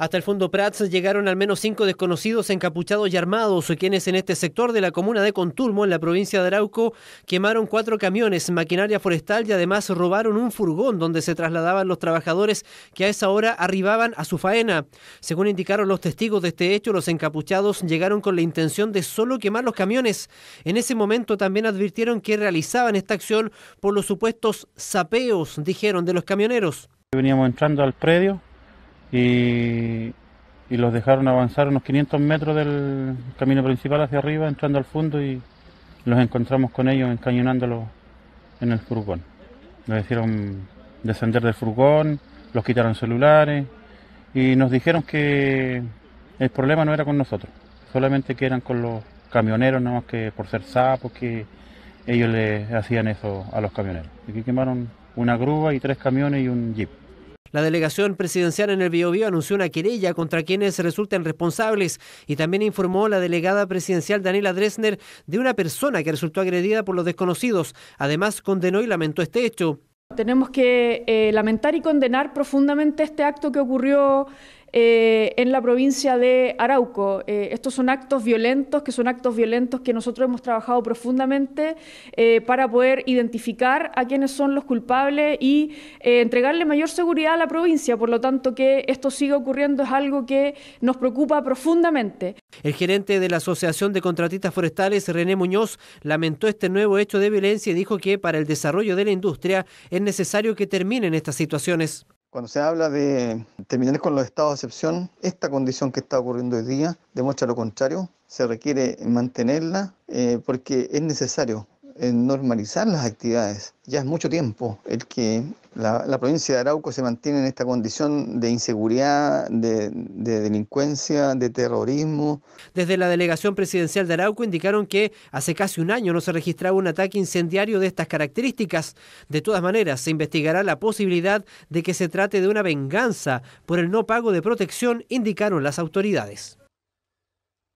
Hasta el fondo Prats llegaron al menos cinco desconocidos encapuchados y armados, quienes en este sector de la comuna de Contulmo, en la provincia de Arauco, quemaron cuatro camiones, maquinaria forestal y además robaron un furgón donde se trasladaban los trabajadores que a esa hora arribaban a su faena. Según indicaron los testigos de este hecho, los encapuchados llegaron con la intención de solo quemar los camiones. En ese momento también advirtieron que realizaban esta acción por los supuestos sapeos, dijeron, de los camioneros. Veníamos entrando al predio y, los dejaron avanzar unos 500 metros del camino principal hacia arriba, entrando al fondo y los encontramos con ellos encañonándolos en el furgón. Nos hicieron descender del furgón, los quitaron celulares y nos dijeron que el problema no era con nosotros, solamente que eran con los camioneros, nada más que por ser sapos, que ellos le hacían eso a los camioneros. Y que quemaron una grúa y tres camiones y un jeep. La delegación presidencial en el Biobío anunció una querella contra quienes resulten responsables y también informó la delegada presidencial Daniela Dresner de una persona que resultó agredida por los desconocidos. Además, condenó y lamentó este hecho. Tenemos que eh, lamentar y condenar profundamente este acto que ocurrió eh, en la provincia de Arauco. Eh, estos son actos violentos, que son actos violentos que nosotros hemos trabajado profundamente eh, para poder identificar a quienes son los culpables y entregarle mayor seguridad a la provincia. Por lo tanto, que esto siga ocurriendo es algo que nos preocupa profundamente. El gerente de la Asociación de Contratistas Forestales, René Muñoz, lamentó este nuevo hecho de violencia y dijo que para el desarrollo de la industria es necesario que terminen estas situaciones. Cuando se habla de terminar con los estados de excepción, esta condición que está ocurriendo hoy día demuestra lo contrario. Se requiere mantenerla eh, porque es necesario en normalizar las actividades. Ya es mucho tiempo el que la, provincia de Arauco se mantiene en esta condición de inseguridad, de, de, delincuencia, de terrorismo. Desde la delegación presidencial de Arauco indicaron que hace casi un año no se registraba un ataque incendiario de estas características. De todas maneras, se investigará la posibilidad de que se trate de una venganza por el no pago de protección, indicaron las autoridades.